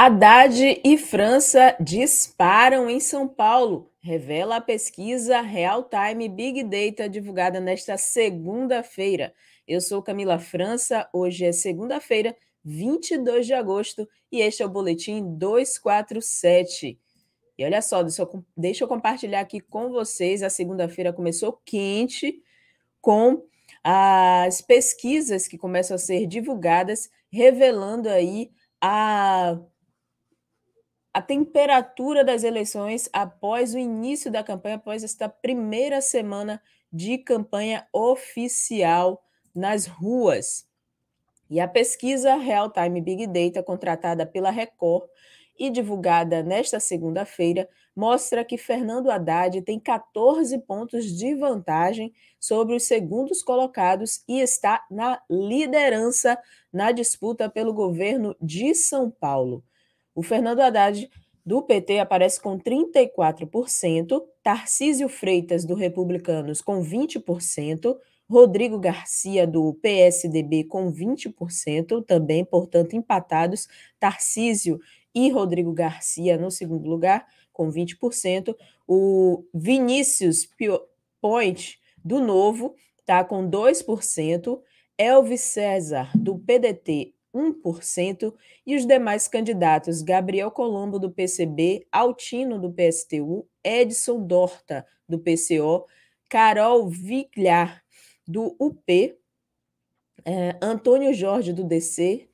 Haddad e França disparam em São Paulo, revela a pesquisa Real Time Big Data divulgada nesta segunda-feira. Eu sou Camila França, hoje é segunda-feira, 22 de agosto, e este é o boletim 247. E olha só, deixa eu compartilhar aqui com vocês. A segunda-feira começou quente com as pesquisas que começam a ser divulgadas, revelando aí a a temperatura das eleições após o início da campanha, após esta primeira semana de campanha oficial nas ruas. E a pesquisa Real Time Big Data, contratada pela Record e divulgada nesta segunda-feira, mostra que Fernando Haddad tem 14 pontos de vantagem sobre os segundos colocados e está na liderança na disputa pelo governo de São Paulo. O Fernando Haddad, do PT, aparece com 34%, Tarcísio Freitas, do Republicanos, com 20%, Rodrigo Garcia, do PSDB, com 20%, também, portanto, empatados, Tarcísio e Rodrigo Garcia no segundo lugar, com 20%, o Vinícius Point, do Novo, está com 2%, Elvis César, do PDT, 1%, e os demais candidatos Gabriel Colombo, do PCB, Altino, do PSTU, Edson Dorta, do PCO, Carol Vigliar, do UP, é, Antônio Jorge, do DC,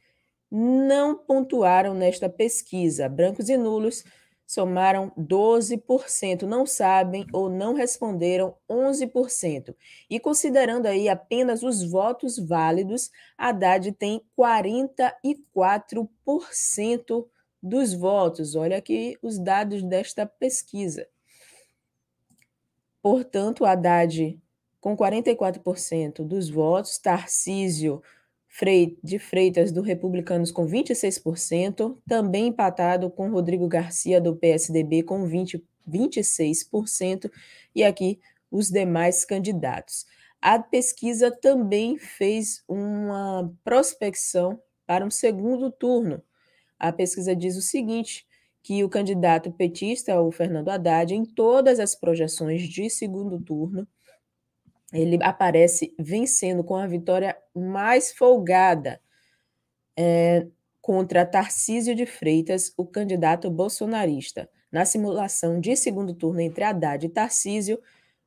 não pontuaram nesta pesquisa. Brancos e nulos somaram 12%, não sabem ou não responderam 11%. E considerando aí apenas os votos válidos, Haddad tem 44% dos votos. Olha aqui os dados desta pesquisa. Portanto, Haddad com 44% dos votos, Tarcísio de Freitas, do Republicanos, com 26%, também empatado com Rodrigo Garcia, do PSDB, com 20, 26%, e aqui os demais candidatos. A pesquisa também fez uma prospecção para um segundo turno. A pesquisa diz o seguinte: que o candidato petista, o Fernando Haddad, em todas as projeções de segundo turno, ele aparece vencendo com a vitória mais folgada é, contra Tarcísio de Freitas, o candidato bolsonarista. Na simulação de segundo turno entre Haddad e Tarcísio,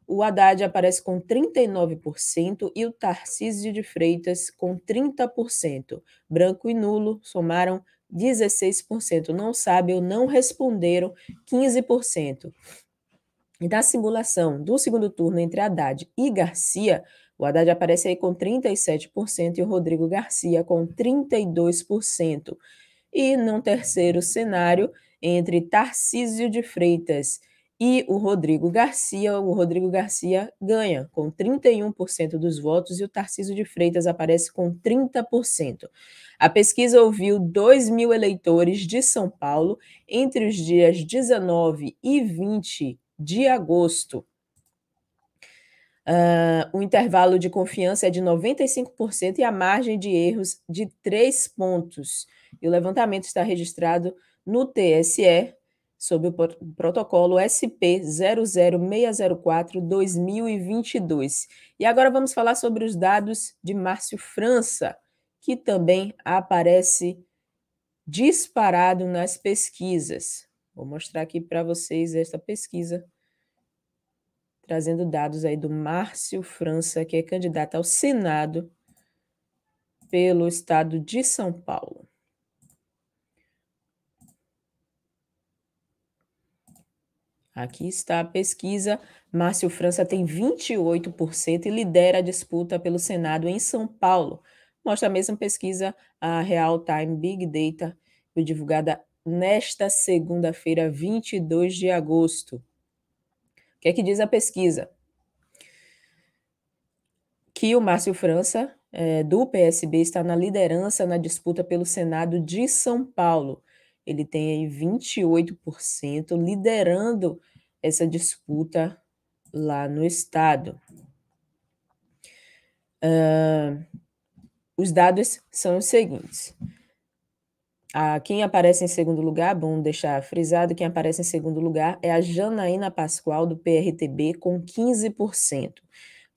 o Haddad aparece com 39% e o Tarcísio de Freitas com 30%. Branco e nulo somaram 16%. Não sabe ou não responderam 15% da simulação do segundo turno entre Haddad e Garcia, o Haddad aparece aí com 37% e o Rodrigo Garcia com 32%. E num terceiro cenário, entre Tarcísio de Freitas e o Rodrigo Garcia, o Rodrigo Garcia ganha com 31% dos votos e o Tarcísio de Freitas aparece com 30%. A pesquisa ouviu 2 mil eleitores de São Paulo entre os dias 19 e 20 de agosto. Uh, o intervalo de confiança é de 95% e a margem de erros de 3 pontos. E o levantamento está registrado no TSE, sob o protocolo SP 00604-2022. E agora vamos falar sobre os dados de Márcio França, que também aparece disparado nas pesquisas. Vou mostrar aqui para vocês esta pesquisa, trazendo dados aí do Márcio França, que é candidato ao Senado pelo estado de São Paulo. Aqui está a pesquisa. Márcio França tem 28% e lidera a disputa pelo Senado em São Paulo. Mostra a mesma pesquisa, a Real Time Big Data, divulgada nesta segunda-feira, 22 de agosto. O que é que diz a pesquisa? Que o Márcio França, é, do PSB, está na liderança na disputa pelo Senado de São Paulo. Ele tem aí 28%, liderando essa disputa lá no Estado. Uh, os dados são os seguintes: a, quem aparece em segundo lugar, bom deixar frisado, quem aparece em segundo lugar é a Janaína Pascoal, do PRTB, com 15%.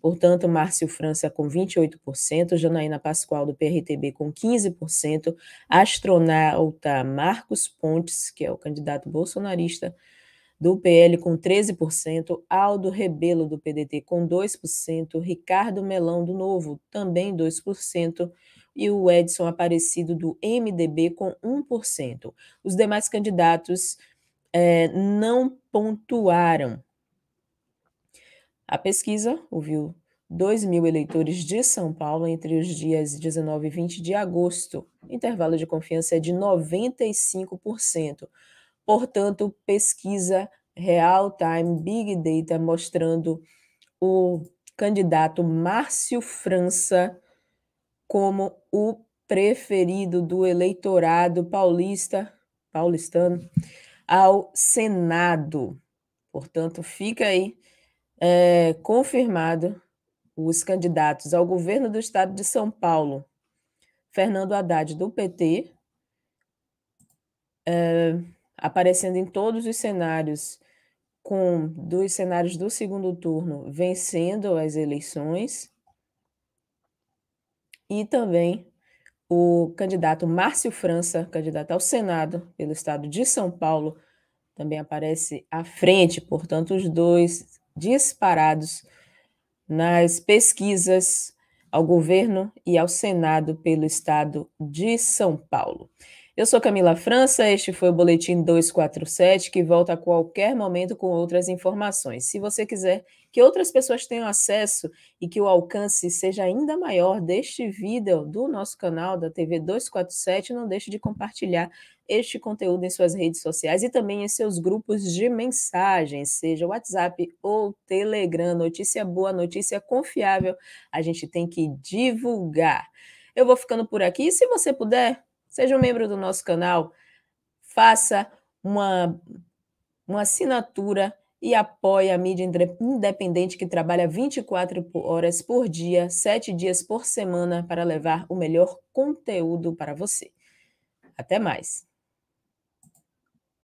Portanto, Márcio França com 28%, Janaína Pascoal do PRTB com 15%, astronauta Marcos Pontes, que é o candidato bolsonarista do PL com 13%, Aldo Rebelo do PDT com 2%, Ricardo Melão do Novo também 2%, e o Edson Aparecido do MDB com 1%. Os demais candidatos é, não pontuaram. A pesquisa ouviu 2 mil eleitores de São Paulo entre os dias 19 e 20 de agosto. O intervalo de confiança é de 95%. Portanto, pesquisa real time, big data, mostrando o candidato Márcio França como o preferido do eleitorado paulista, paulistano, ao Senado. Portanto, fica aí é, confirmado os candidatos ao governo do estado de São Paulo, Fernando Haddad, do PT, é, aparecendo em todos os cenários, com dos cenários do segundo turno, vencendo as eleições e também o candidato Márcio França, candidato ao Senado pelo estado de São Paulo, também aparece à frente, portanto, os dois disparados nas pesquisas ao governo e ao Senado pelo estado de São Paulo. Eu sou Camila França, este foi o Boletim 247, que volta a qualquer momento com outras informações. Se você quiser que outras pessoas tenham acesso e que o alcance seja ainda maior deste vídeo do nosso canal da TV 247, não deixe de compartilhar este conteúdo em suas redes sociais e também em seus grupos de mensagens, seja WhatsApp ou Telegram. Notícia boa, notícia confiável, a gente tem que divulgar. Eu vou ficando por aqui. Se você puder, Seja um membro do nosso canal, faça uma, uma assinatura e apoie a mídia independente que trabalha 24 horas por dia, 7 dias por semana para levar o melhor conteúdo para você. Até mais!